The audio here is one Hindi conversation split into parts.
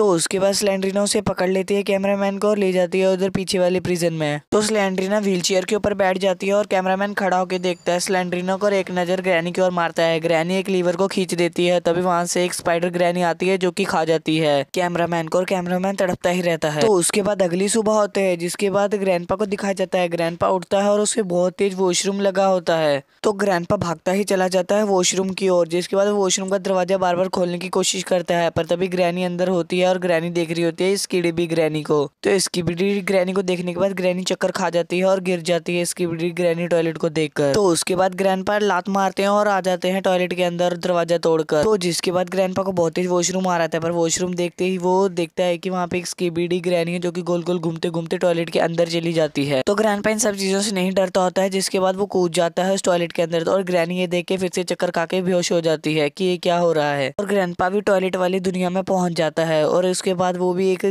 तो उसके बाद सिलेंड्रीना उसे पकड़ लेती है कैमरामैन को और ले जाती है उधर पीछे वाले प्रिजन में तो स्लैंड्रीना व्हील के ऊपर बैठ जाती है और कैमरामैन खड़ा होकर देखता है स्लैंड्रीना को एक नज़र ग्रैनी की ओर मारता है ग्रैनी एक लीवर को खींच देती है तभी वहां से एक स्पाइडर ग्रैनी आती है जो की खा जाती है कैमरामैन को और कैमरामैन तड़पता ही रहता है तो उसके बाद अगली सुबह होते है जिसके बाद ग्रैंडपा को दिखाया जाता है ग्रैंडपा उठता है और उसे बहुत तेज वॉशरूम लगा होता है तो ग्रैंडपा भागता ही चला जाता है वॉशरूम की ओर जिसके बाद वॉशरूम का दरवाजा बार बार खोलने की कोशिश करता है पर तभी ग्रैनी अंदर होती है और ग्रैनी देख रही होती है स्कीडी भी ग्रैनी को तो बीडी ग्रैनी को देखने के बाद ग्रैनी चक्कर खा जाती है और गिर जाती है बीडी ग्रैनी टॉयलेट को देखकर तो उसके बाद पा लात मारते हैं और आ जाते हैं टॉयलेट के अंदर दरवाजा तोड़कर तो जिसके बाद ग्रैंड को बहुत ही वॉशरूम आ रहा था पर वॉशरूम देखते ही वो देखता है की वहाँ पे इसकी बीडी ग्रैनी है जो की गोल गोल घूमते घूमते टॉयलेट के अंदर चली जाती है तो ग्रैंड इन सब चीजों से नहीं डरता होता है जिसके बाद वो कूद जाता है उस टॉयलेट के अंदर और ग्रैनी ये देख के फिर से चक्कर खा के बेहोश हो जाती है की ये क्या हो रहा है और ग्रैंड भी टॉयलेट वाली दुनिया में पहुंच जाता है और और उसके बाद वो भी एक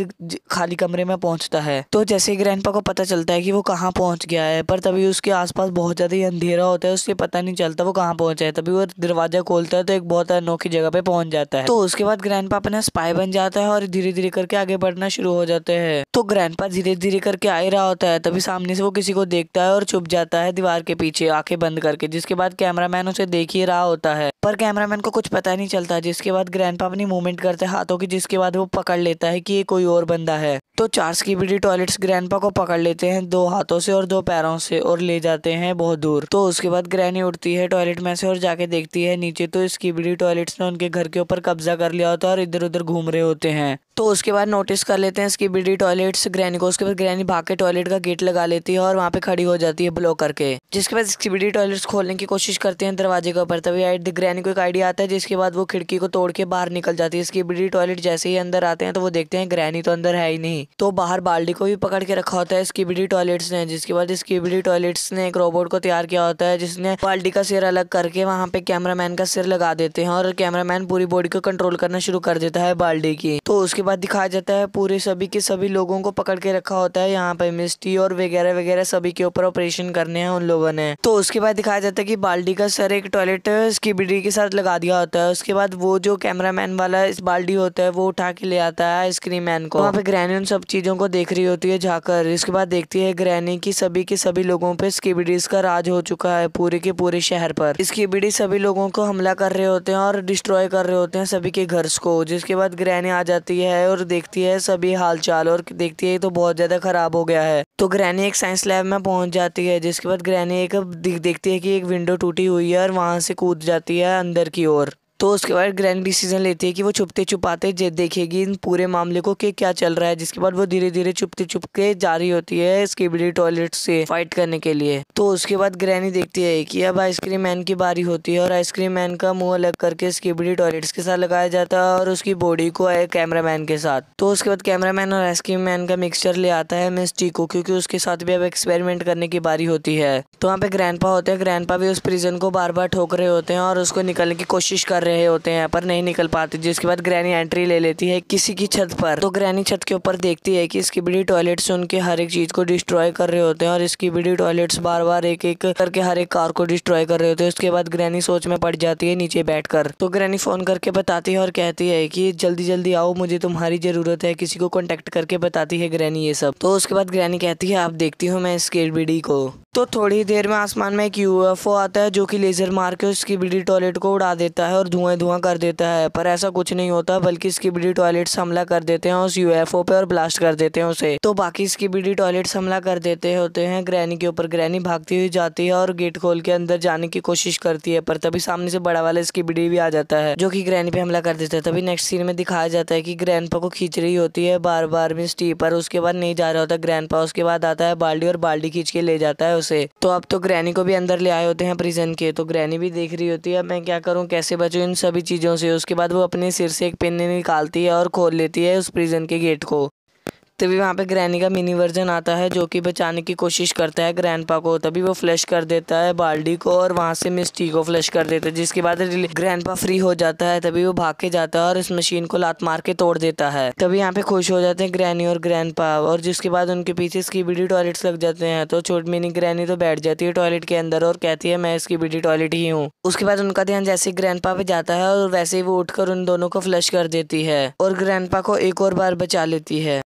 खाली कमरे में पहुंचता है तो जैसे ग्रैंडपा को पता चलता है कि वो कहाँ पहुंच गया है पर तभी उसके आसपास बहुत ज़्यादा अंधेरा होता है उसके पता नहीं चलता वो कहाँ पहुंचा है तभी वो दरवाजा खोलता है तो एक बहुत अनोखी जगह पे पहुंच जाता है तो उसके बाद ग्रैंडपा अपना स्पाई बन जाता है और धीरे धीरे करके आगे बढ़ना शुरू हो जाते हैं तो ग्रैंडपा धीरे धीरे करके आ ही रहा होता है तभी सामने से वो किसी को देखता है और छुप जाता है दीवार के पीछे आंखें बंद करके जिसके बाद कैमरामैन उसे देख ही रहा होता है पर कैमरामैन को कुछ पता नहीं चलता जिसके बाद ग्रैंडपा अपनी मूवमेंट करते हाथों की जिसके बाद वो पकड़ लेता है कि ये कोई और बंदा है तो चार की बीडी टॉयलेट्स ग्रैंडपा को पकड़ लेते हैं दो हाथों से और दो पैरों से और ले जाते हैं बहुत दूर तो उसके बाद ग्रैनी उठती है टॉयलेट में से और जाके देखती है नीचे तो इसकी बीडी टॉयलेट्स ने उनके घर के ऊपर कब्जा कर लिया होता है और इधर उधर घूम रहे होते हैं तो उसके बाद नोटिस कर लेते हैं इसकी बीडी टॉयलेट्स ग्रैनी को उसके बाद ग्रैनी भाग के टॉयलेट का गेट लगा लेती है और वहाँ पे खड़ी हो जाती है ब्लॉक करके जिसके बाद इसकी बीडी टॉयलेट्स खोलने की कोशिश करते हैं दरवाजे के ऊपर तभी ग्रैनी को एक आइडिया आता है जिसके बाद वो खिड़की को तोड़ के बाहर निकल जाती है इसकी बीडी टॉयलेट जैसे ही अंदर आते हैं तो वो देखते हैं ग्रैनी तो अंदर है ही नहीं तो बाहर बाल्टी को भी पकड़ के रखा होता है इसकी बीडी टॉयलेट्स ने जिसके बाद इसकी बीडी टॉयलेट्स ने एक रोबोट को तैयार किया होता है जिसने बाल्टी का सिर अलग करके वहाँ पे कैमरा का सिर लगा देते हैं और कैमरामैन पूरी बॉडी को कंट्रोल करना शुरू कर देता है बाल्टी की तो उसके बाद दिखाया जाता है पूरे सभी के सभी लोगों को पकड़ के रखा होता है यहाँ पे मिस्टी और वगैरह वगैरह सभी के ऊपर ऑपरेशन करने हैं उन लोगों ने तो उसके बाद दिखाया जाता है कि बाल्टी का सर एक टॉयलेट बिडी के साथ लगा दिया होता है उसके बाद वो जो कैमरा मैन वाला इस बाल्टी होता है वो उठा के ले आता है आइसक्रीम मैन को वहाँ पे ग्रहणी उन सब चीज़ों को देख रही होती है जाकर इसके बाद देखती है ग्रहणी की सभी के सभी लोगों पे स्कीबिडीज का राज हो चुका है पूरे के पूरे शहर पर स्कीबिडी सभी लोगों को हमला कर रहे होते हैं और डिस्ट्रॉय कर रहे होते हैं सभी के घर को जिसके बाद ग्रहणी आ जाती है है और देखती है सभी हालचाल और देखती है तो बहुत ज़्यादा ख़राब हो गया है तो ग्रैनी एक साइंस लैब में पहुंच जाती है जिसके बाद ग्रैनी एक देखती है कि एक विंडो टूटी हुई है और वहां से कूद जाती है अंदर की ओर तो उसके बाद ग्रैंड डिसीजन लेती है कि वो छुपते छुपाते देखेगी इन पूरे मामले को कि क्या चल रहा है जिसके बाद वो धीरे धीरे छुपते के जा रही होती है स्कीबडी टॉयलेट से फाइट करने के लिए तो उसके बाद ग्रैनी देखती है कि अब आइसक्रीम मैन की बारी होती है और आइसक्रीम मैन का मुंह अलग करके स्कीबडी टॉयलेट्स के साथ लगाया जाता है और उसकी बॉडी को है कैमरा मैन के साथ तो उसके बाद कैमरा मैन और आइसक्रीम मैन का मिक्सचर ले आता है मिस टी को क्योंकि उसके साथ भी अब एक्सपेरिमेंट करने की बारी होती है तो वहाँ पे ग्रैंड होते हैं ग्रैंड भी उस प्रिजन को बार बार ठोक रहे होते हैं और उसको निकलने की कोशिश कर रहे होते हैं पर नहीं निकल पाते जिसके बाद ग्रैनी एंट्री ले लेती है किसी की छत पर तो ग्रैनी छत के ऊपर देखती है की इसकी बीड़ी टॉयलेट से उनके हर एक चीज़ को डिस्ट्रॉय कर रहे होते हैं और इसकी बीड़ी टॉयलेट बार बार एक एक करके हर एक कार को डिस्ट्रॉय कर रहे होते हैं उसके बाद ग्रैनी सोच में पड़ जाती है नीचे बैठकर तो ग्रैनी फ़ोन करके बताती है और कहती है की जल्दी जल्दी आओ मुझे तुम्हारी ज़रूरत है किसी को कॉन्टेक्ट करके बताती है ग्रैनी ये सब तो उसके बाद ग्रैनी कहती है आप देखती हो मैं इस बीड़ी को दोस्तों थोड़ी देर में आसमान में एक यूएफओ आता है जो कि लेज़र मार के उसकी बिडी टॉयलेट को उड़ा देता है और धुआं धुआं कर देता है पर ऐसा कुछ नहीं होता बल्कि इसकी बिडी टॉयलेट्स हमला कर देते हैं उस यूएफओ पे और ब्लास्ट कर देते हैं उसे तो बाकी इसकी बिडी टॉयलेट्स हमला कर देते होते हैं ग्रैनी के ऊपर ग्रैनी भागती हुई जाती है और गेट खोल के अंदर जाने की कोशिश करती है पर तभी सामने से बड़ा वाला इसकी बिडी भी आ जाता है जो की ग्रैनी पे हमला कर देता है तभी नेक्स्ट सीन में दिखाया जाता है कि पा को खींच रही होती है बार बार मिस स्टीपर पर उसके बाद नहीं जा रहा होता पा उसके बाद आता है बाल्टी और बाल्टी खींच के ले जाता है उसे से तो अब तो ग्रैनी को भी अंदर ले आए होते हैं प्रिजन के तो ग्रैनी भी देख रही होती है मैं क्या करूँ कैसे बचूँ इन सभी चीज़ों से उसके बाद वो अपने सिर से एक पेन निकालती है और खोल लेती है उस प्रिजन के गेट को तभी वहाँ पे ग्रैनी का मिनी वर्जन आता है जो कि बचाने की कोशिश करता है ग्रैंडपा को तभी वो फ्लैश कर देता है बाल्डी को और वहाँ से मिस्टी को फ्लैश कर देता है जिसके बाद ग्रैंडपा फ्री हो जाता है तभी वो भाग के जाता है और इस मशीन को लात मार के तोड़ देता है तभी यहाँ पे खुश हो जाते हैं ग्रैनी और ग्रैंड और जिसके बाद उनके पीछे इसकी बीडी टॉयलेट्स लग जाते हैं तो छोट मिनी ग्रैनी तो बैठ जाती है टॉयलेट के अंदर और कहती है मैं इसकी बीडी टॉयलेट ही हूँ उसके बाद उनका ध्यान जैसे ग्रैंड पे जाता है और वैसे ही वो उठकर उन दोनों को फ्लश कर देती है और ग्रैंड को एक और बार बचा लेती है